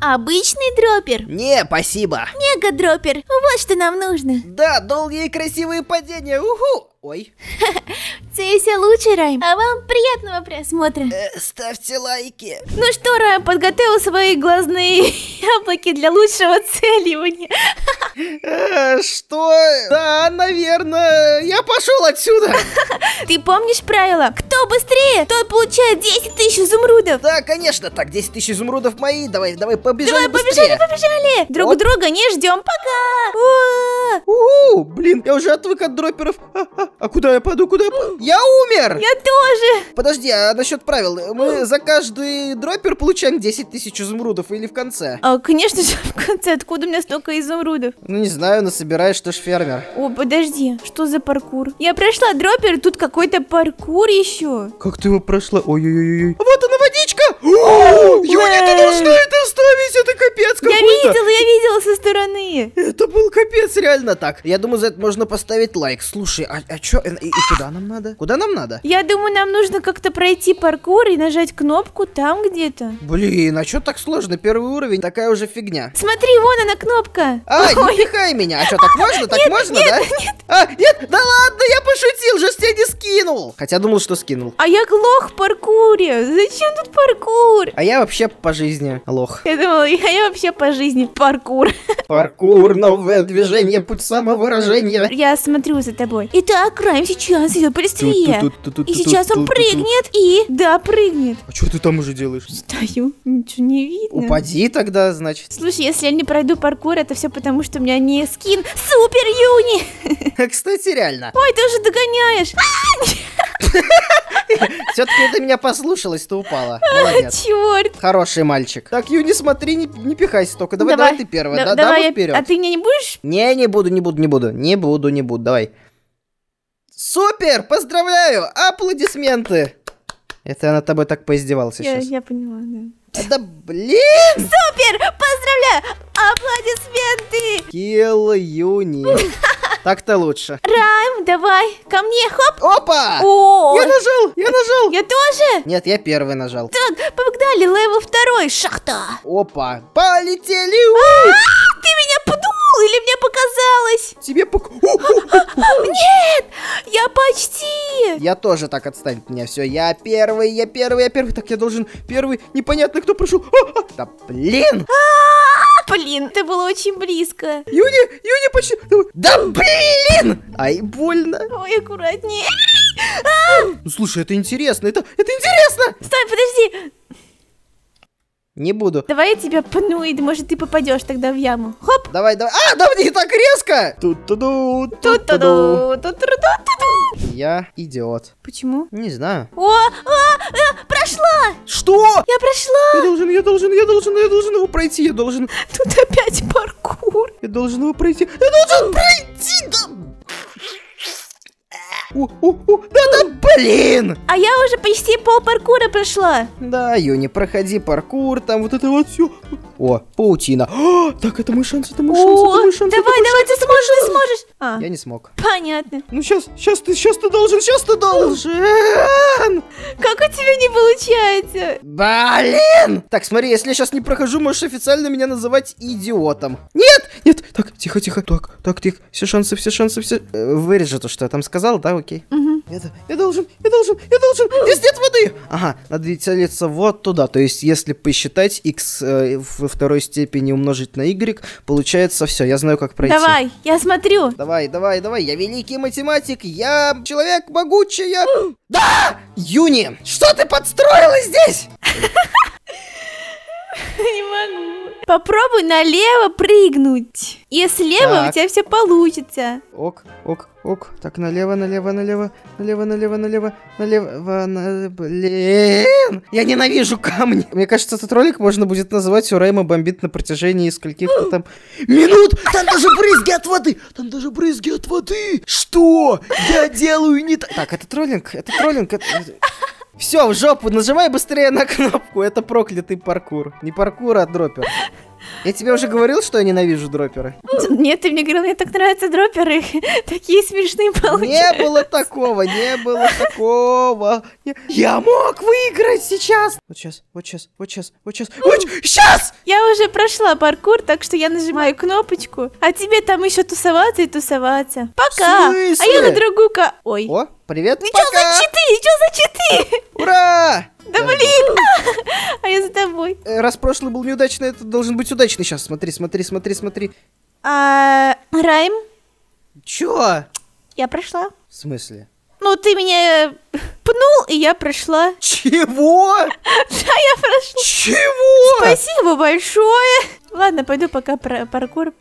Обычный дроппер? Не, спасибо. Мега дроппер, вот что нам нужно. Да, долгие и красивые падения, уху! Ой. это Цейся лучше, Райм. А вам приятного просмотра. Э, ставьте лайки. Ну что, Райм подготовил свои глазные яблоки для лучшего целивания. Э, что? Да, наверное, я пошел отсюда. Ты помнишь правила? Кто быстрее, тот получает 10 тысяч изумрудов. Да, конечно, так, 10 тысяч изумрудов мои. Давай, давай, побежали Давай, быстрее. побежали, побежали. Друг вот. друга не ждем, пока. У -у -у, блин, я уже отвык от дроперов. Ха -ха. А куда я падаю? Куда я падаю? Я умер! Я тоже! Подожди, а насчет правил? Мы за каждый дроппер получаем 10 тысяч изумрудов или в конце? А, конечно же, в конце. Откуда у меня столько изумрудов? Ну, не знаю, насобираешь, ты ж фермер. О, подожди, что за паркур? Я прошла дроппер, тут какой-то паркур еще. Как ты его прошла? Ой-ой-ой. ой! Вот она водичка! Его не должно это остановись, это капец какой-то. Я видела, я видела со стороны. Это был капец, реально так. Я думаю, за это можно поставить лайк. Слушай, а, а чё, э, и, и куда нам надо? Куда нам надо? Я думаю, нам нужно как-то пройти паркур и нажать кнопку там где-то. Блин, а чё так сложно? Первый уровень, такая уже фигня. Смотри, вон она кнопка. Ай, Ой. не пихай меня. А чё, так можно? Так нет, можно, нет, да? Нет, а, нет, да ладно, я пошутил, же тебя не скинул. Хотя думал, что скинул. А я лох в паркуре. Зачем тут паркур? А я вообще по жизни лох. Это придумала. Я вообще по жизни паркур. Паркур, новое движение, путь самовыражения. Я смотрю за тобой. Итак, Райм сейчас идет по листве. И сейчас он прыгнет и... Да, прыгнет. А что ты там уже делаешь? Стою, ничего не видно. Упади тогда, значит. Слушай, если я не пройду паркур, это все потому, что у меня не скин Супер Юни. Кстати, реально. Ой, ты уже догоняешь. А, все-таки ты меня послушалась, ты упала. Черт. Хороший мальчик. Так, Ю, не смотри, не, пихайся только. Давай, давай, ты первая. давай я... вперед. А ты меня не будешь? Не, не буду, не буду, не буду. Не буду, не буду. Давай. Супер! Поздравляю! Аплодисменты! Это она тобой так поиздевался сейчас. Я поняла, да. Да блин! Супер! Поздравляю! Аплодисменты! Килл Юни. Так-то лучше. Райм, давай, ко мне, хоп. Опа! О! Я нажал, я нажал. Я тоже? Нет, я первый нажал. Так, погнали, левел второй, шахта. Опа, полетели. А ты меня подул или мне показалось? Тебе пок... А, а, нет, я почти. Я тоже так отстанет меня, все, я первый, я первый, я первый. Так, я должен первый, непонятно кто прошел. А, да блин. А-а-а! блин, это было очень близко. Юни, Юни почти... Да блин! Ай, больно. Ой, аккуратнее. Ну, слушай, это интересно, это, это интересно! Стой, подожди, не буду. Давай я тебя пну, и может ты попадешь тогда в яму. Хоп! Давай, давай. А, да не так резко! тут ту ду тут ту ду тут ту ду Я идиот. Почему? Не знаю. О, о, а, прошла! Что? Я прошла! Я должен, я должен, я должен, я должен его пройти, я должен. Тут опять паркур. Я должен его пройти. Я должен пройти! Да... О, о, о, да, да, Блин! А я уже почти пол паркура прошла. Да, Юни, проходи паркур, там вот это вот все. О, паутина. О, а, так, это мой шанс, это мой шанс, это мой шанс. Давай, давай, шанс, ты сможешь, ты сможешь. А. Я не смог. Понятно. Ну сейчас, сейчас ты, сейчас ты должен, сейчас ты должен. Как у тебя не получается? Блин! Так, смотри, если я сейчас не прохожу, можешь официально меня называть идиотом. Нет, нет, так, тихо, тихо, так, так, тихо, все шансы, все шансы, все. Э, вырежу то, что я там сказал, да, окей? Угу. Это, я должен, я должен, я должен. Здесь нет воды. Ага, надо ведь целиться вот туда. То есть, если посчитать x э, во второй степени умножить на y, получается все. Я знаю, как пройти. Давай, я смотрю. Давай, давай, давай. Я великий математик. Я человек могучий. Я... да! Юни, что ты подстроила здесь? Не могу. Попробуй налево прыгнуть. И слева так. у тебя все получится. Ок, ок, ок. Так, налево, налево, налево, налево, налево, налево, налево, на... блин. Я ненавижу камни. Мне кажется, этот ролик можно будет назвать «Урайма бомбит на протяжении скольких-то там минут». Там даже брызги от воды. Там даже брызги от воды. Что? Я делаю не так. Так, это троллинг, это троллинг, это... Все, в жопу, нажимай быстрее на кнопку. Это проклятый паркур. Не паркур, а дропер. Я тебе уже говорил, что я ненавижу дроперы? Нет, ты мне говорил, мне так нравятся дроперы. Такие смешные получаются. Не было такого, не было такого. Я, я мог выиграть сейчас. Вот сейчас, вот сейчас, вот сейчас, вот сейчас, вот сейчас! Я уже прошла паркур, так что я нажимаю кнопочку. А тебе там еще тусоваться и тусоваться. Пока! А я на другую ка... Ой. О, привет, Ничего пока. за читы? ничего за читы? Ура! Давай! за тобой. Э, раз прошлый был неудачный, это должен быть удачный сейчас. Смотри, смотри, смотри, смотри. А, Райм? Чё? Я прошла. В смысле? Ну, ты меня э, пнул, и я прошла. Чего? Да, я прошла. Чего? Спасибо большое. Ладно, пойду пока паркур,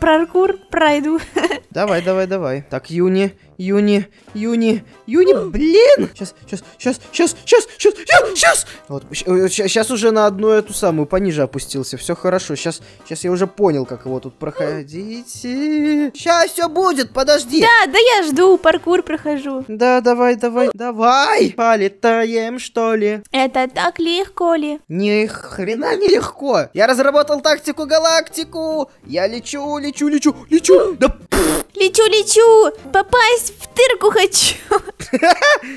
паркур пройду. Давай, давай, давай. Так, Юни, Юни, Юни, Юни, блин! Сейчас, сейчас, сейчас, сейчас, сейчас, сейчас, сейчас, сейчас! Вот, сейчас э, уже на одну эту самую пониже опустился. Все хорошо. Сейчас, сейчас я уже понял, как его тут проходить. Сейчас все будет, подожди. Да, да я жду, паркур прохожу. Да, давай, давай, давай! Полетаем, что ли? Это так легко ли? Ни хрена не легко. Я разработал тактику галактику. Я лечу, лечу, лечу, лечу. Да Лечу, лечу! Попасть в дырку хочу!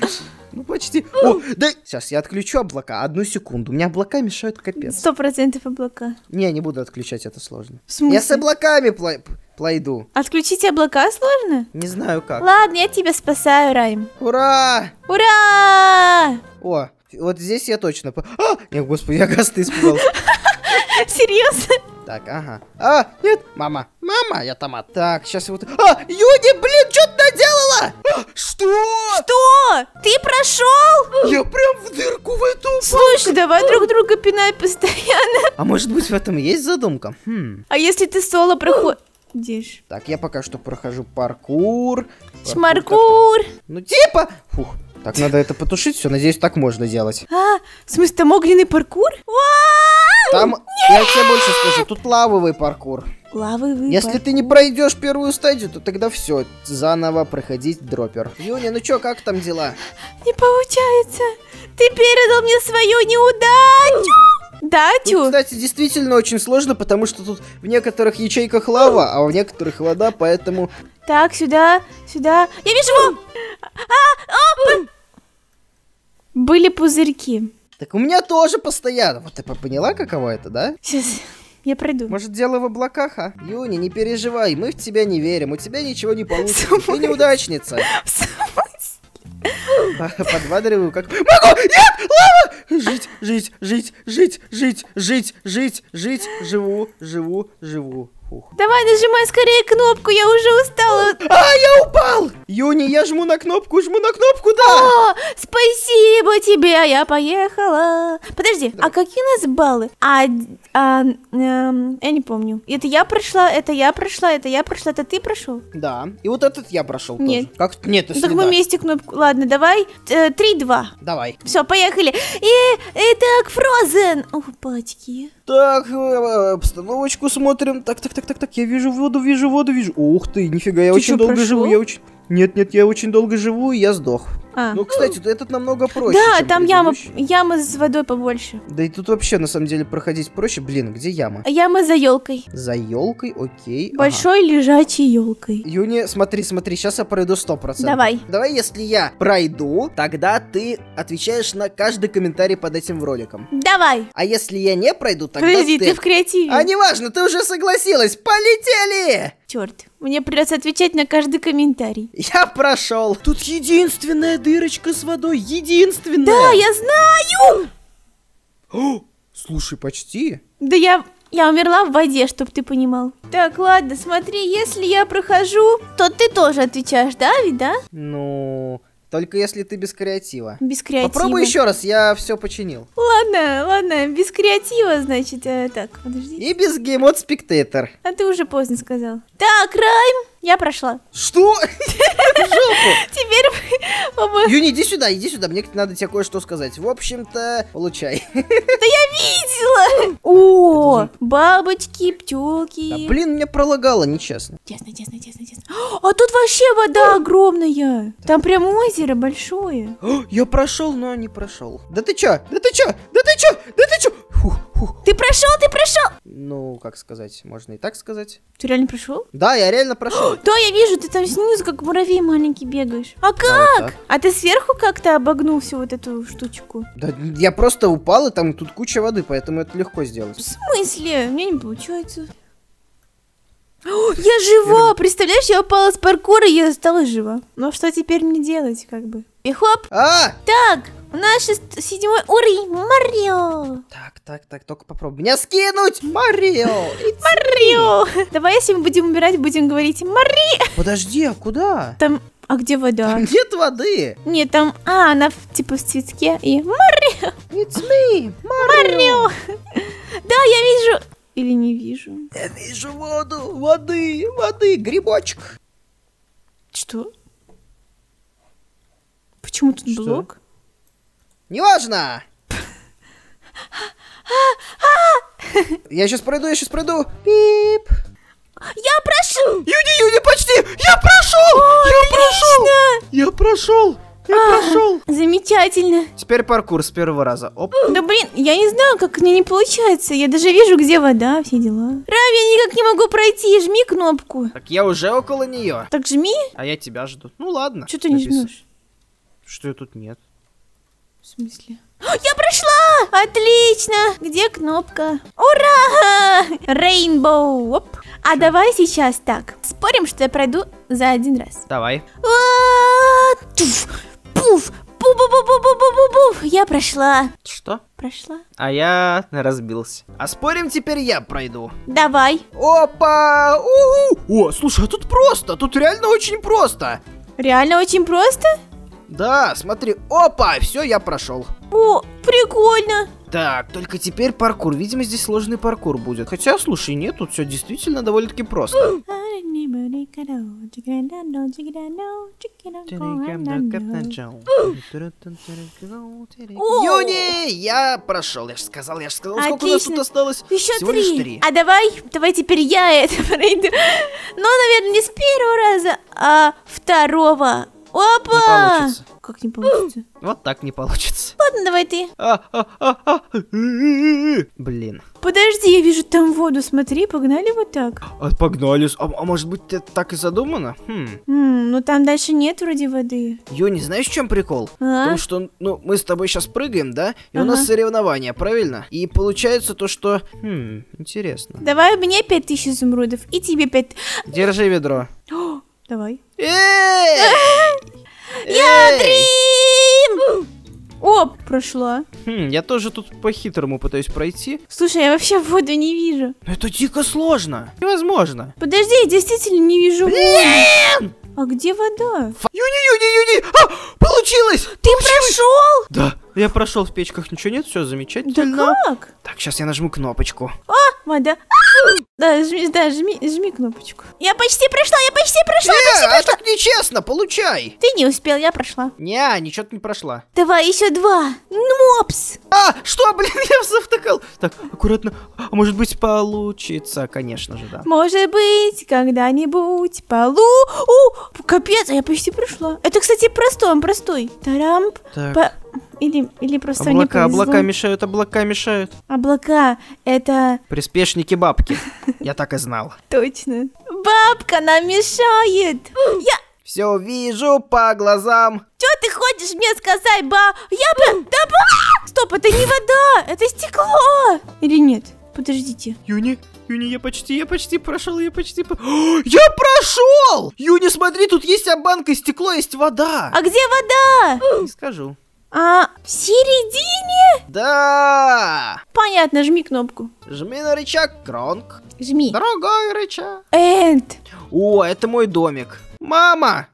Ну, почти. О, да. Сейчас я отключу облака. Одну секунду. У меня облака мешают капец. Сто процентов облака. Не, не буду отключать, это сложно. В смысле? Я с облаками пла плойду. Отключить облака сложно? Не знаю как. Ладно, я тебя спасаю, Райм. Ура! Ура! О, вот здесь я точно... По... А! Я, господи, я газ ты испугался. Серьезно? Так, ага. А, нет, мама, мама, я там а, Так, сейчас его... А, Юди, блин, что ты наделала? А, что? Что? Ты прошел? Я прям в дырку в эту упал. Слушай, давай а. друг друга пинай постоянно. А может быть в этом есть задумка? Хм. А если ты соло проходишь? Диш. Так, я пока что прохожу паркур. Шмаркур. Ну, типа. Фух, так, надо это потушить, все, надеюсь, так можно делать. А, в смысле, там огненный паркур? Вау! Там, я тебе больше скажу, тут лавовый паркур. Лавовый Если паркур. ты не пройдешь первую стадию, то тогда все, заново проходить дропер. Юня, ну чё, как там дела? Не получается. Ты передал мне свою неудачу. Да, ну, Тю? Тут, кстати, действительно очень сложно, потому что тут в некоторых ячейках лава, а в некоторых вода, поэтому... Так, сюда, сюда. Я вижу его! А, а, а, Были пузырьки. Так у меня тоже постоянно. Вот ты поняла, каково это, да? Сейчас, я пройду. Может, дело в облаках, а? Юни, не переживай, мы в тебя не верим, у тебя ничего не получится, ты неудачница. Подвадриваю как... Могу! Нет! Лава! Жить, жить, жить, жить, жить, жить, жить, жить, живу, живу, живу. Фух. Давай нажимай скорее кнопку, я уже устала. А, я упал! Юни, я жму на кнопку, жму на кнопку, да! О, спасибо тебе, а я поехала. Подожди, а Давай. а какие у нас баллы? А, а, а, я не помню. Это я прошла, это я прошла, это я прошла, это ты прошел? Да, и вот этот я прошел Нет. тоже. Как? Нет, если ну, Так мы вместе кнопку, ладно, давай, э, три-два. Давай. Все, поехали. И, и так, Фрозен. О, батьки. Так, обстановочку смотрим. Так, так, так, так, так, я вижу воду, вижу воду, вижу. Ух ты, нифига, я ты очень долго прошло? живу, я очень... Нет, нет, я очень долго живу, и я сдох. А. Ну, кстати, этот намного проще. Да, там яма, яма с водой побольше. Да и тут вообще, на самом деле, проходить проще. Блин, где яма? Яма за елкой. За елкой, окей. Большой ага. лежачей елкой. Юни, смотри, смотри, сейчас я пройду 100%. Давай. Давай, если я пройду, тогда ты отвечаешь на каждый комментарий под этим роликом. Давай. А если я не пройду, тогда Подожди, ты... ты в креативе. А неважно, ты уже согласилась. Полетели! Черт, мне придется отвечать на каждый комментарий. Я прошел. Тут единственная дырочка с водой, единственная. Да, я знаю. О, слушай, почти. Да я, я умерла в воде, чтобы ты понимал. Так, ладно, смотри, если я прохожу, то ты тоже отвечаешь, да, ведь, да? Ну, только если ты без креатива. Без креатива. Попробуй еще раз, я все починил. Ладно, ладно, без креатива, значит, э, так, подожди. И без Game геймод Spectator. А ты уже поздно сказал. Так, Райм, я прошла. Что? Теперь мы... Юни, иди сюда, иди сюда, мне надо тебе кое-что сказать. В общем-то, получай. Да я видела! О, бабочки, птелки. Блин, меня пролагало, нечестно. Тесно, тесно, тесно, тесно. А тут вообще вода огромная. Там прям озеро большое. Я прошел, но не прошел. Да ты чё? Да ты чё? Да ты чё? Да ты чё? Ты прошел, ты прошел! Ну, как сказать, можно и так сказать. Ты реально прошел? Да, я реально прошел. да, я вижу, ты там снизу как муравей маленький бегаешь. А как? А, вот а ты сверху как-то обогнул всю вот эту штучку? Да, я просто упал, и там тут куча воды, поэтому это легко сделать. В смысле? Мне не получается. О, я жива! Представляешь, я упала с паркура, и я стала жива. Но ну, а что теперь мне делать, как бы? И хоп! А! Так, у нас шест... седьмой уровень Марио. Так, так, так, только попробуй меня скинуть, Марио. Марио. Давай, если мы будем умирать, будем говорить Мари. Подожди, а куда? Там а где вода? Там нет воды. Нет, там... А, она типа в цветке и... Марио! It's me, Марио! Марио! Да, я вижу... Или не вижу? Я вижу воду, воды, воды, грибочек. Что? Почему тут Что? блок? Неважно! Я сейчас пройду, я сейчас пройду. Пип. Я прошел! Юни, Юни, почти! Я прошел! я прошел! Я прошел! А, я прошел! Замечательно! Теперь паркур с первого раза. Оп. Да блин, я не знаю, как мне не получается. Я даже вижу, где вода, все дела. Рам, я никак не могу пройти. Жми кнопку. Так я уже около нее. Так жми. А я тебя жду. Ну ладно. Что ты не жмешь? Что я тут нет? В смысле? А, я прошла! Отлично! Где кнопка? Ура! Рейнбоу! Оп. А давай сейчас так. Спорим, что я пройду за один раз. Давай. А, туф! Пуф! Бу-бу-бу-бу-бу-бу-бу-буф! Я прошла. Что? Прошла. А я разбился. А спорим, теперь я пройду. Давай. Опа! У -у! О, слушай, а тут просто, тут реально очень просто. Реально очень просто? Да, смотри, опа, все, я прошел. О, прикольно. Так, только теперь паркур. Видимо, здесь сложный паркур будет. Хотя, слушай, нет, тут все действительно довольно-таки просто. Юни, я прошел. Я же сказал, я же сказал, сколько у нас тут осталось. Еще три. три. А давай, давай теперь я это пройду. Но, ну, наверное, не с первого раза, а второго. Опа! Не Как не получится? Вот так не получится. Ладно, давай ты. А, а, а, Блин. Подожди, я вижу там воду, смотри, погнали вот так. А, погнали. А, а может быть, это так и задумано? Хм. М, ну там дальше нет вроде воды. не знаешь, в чем прикол? А? Потому что, ну, мы с тобой сейчас прыгаем, да? И ага. у нас соревнования, правильно? И получается то, что... Хм, интересно. Давай мне 5000 изумрудов и тебе 5... Держи ведро. давай. Я дрим! О, прошла. Хм, я тоже тут по-хитрому пытаюсь пройти. Слушай, я вообще воду не вижу. Это дико сложно. Невозможно. Подожди, я действительно не вижу Блин! А где вода? Юни, Юни, Юни! А, получилось! Ты прошел? Да, я прошел в печках, ничего нет, все замечательно. Да как? Так, сейчас я нажму кнопочку. О, а, вода. Да, жми, да, жми, жми кнопочку. Я почти прошла, я почти прошла, Не, почти прошла. а так нечестно, получай. Ты не успел, я прошла. Не, ничего ты не прошла. Давай еще два. Мопс. Ну, а, что, блин, я завтыкал. Так, аккуратно. А может быть получится, конечно же, да. Может быть, когда-нибудь полу... О, капец, а я почти прошла. Это, кстати, простой, он простой. Тарамп. Так. По... Или, или просто облака, не повезло. Облака мешают, облака мешают. Облака, это... Приспешники бабки. Я так и знал. Точно. Бабка нам мешает. Я... Все вижу по глазам. Че ты хочешь мне сказать, ба? Я бы... Да ба! Стоп, это не вода, это стекло. Или нет? Подождите. Юни, Юни, я почти, я почти прошел, я почти... О, я прошел! Юни, смотри, тут есть обанка, стекло, есть вода. А где вода? Не скажу. А, в середине? Да! Понятно, жми кнопку. Жми на рычаг, Кронк. Жми. Другой рычаг. Энд. О, это мой домик. Мама!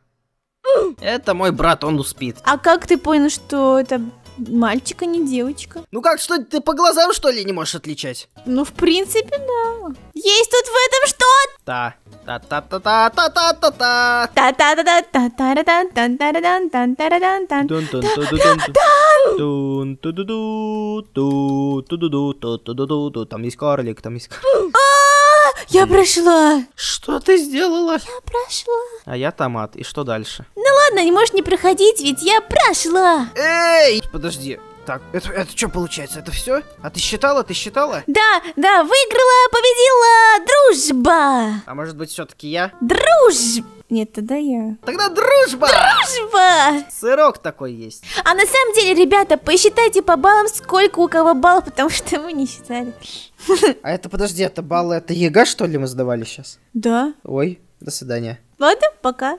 это мой брат, он успит. А как ты понял, что это мальчик, а не девочка? Ну как, что ты по глазам, что ли, не можешь отличать? Ну, в принципе, да. Есть тут в этом что-то? Да. Та-та-та-та-та-та-та-та. Там есть карлик, там есть... Я прошла. Что ты сделала? Я прошла. А я томат. И что дальше? Ну ладно, не можешь не проходить, ведь я прошла. Эй! Подожди, так, это, это что получается? Это все? А ты считала? Ты считала? Да, да, выиграла, победила дружба. А может быть все-таки я? Дружба. Нет, тогда я... Тогда дружба! Дружба! Сырок такой есть. А на самом деле, ребята, посчитайте по баллам, сколько у кого баллов, потому что мы не считали. А это, подожди, это баллы, это ЕГА, что ли, мы сдавали сейчас? Да. Ой, до свидания. Ладно, пока.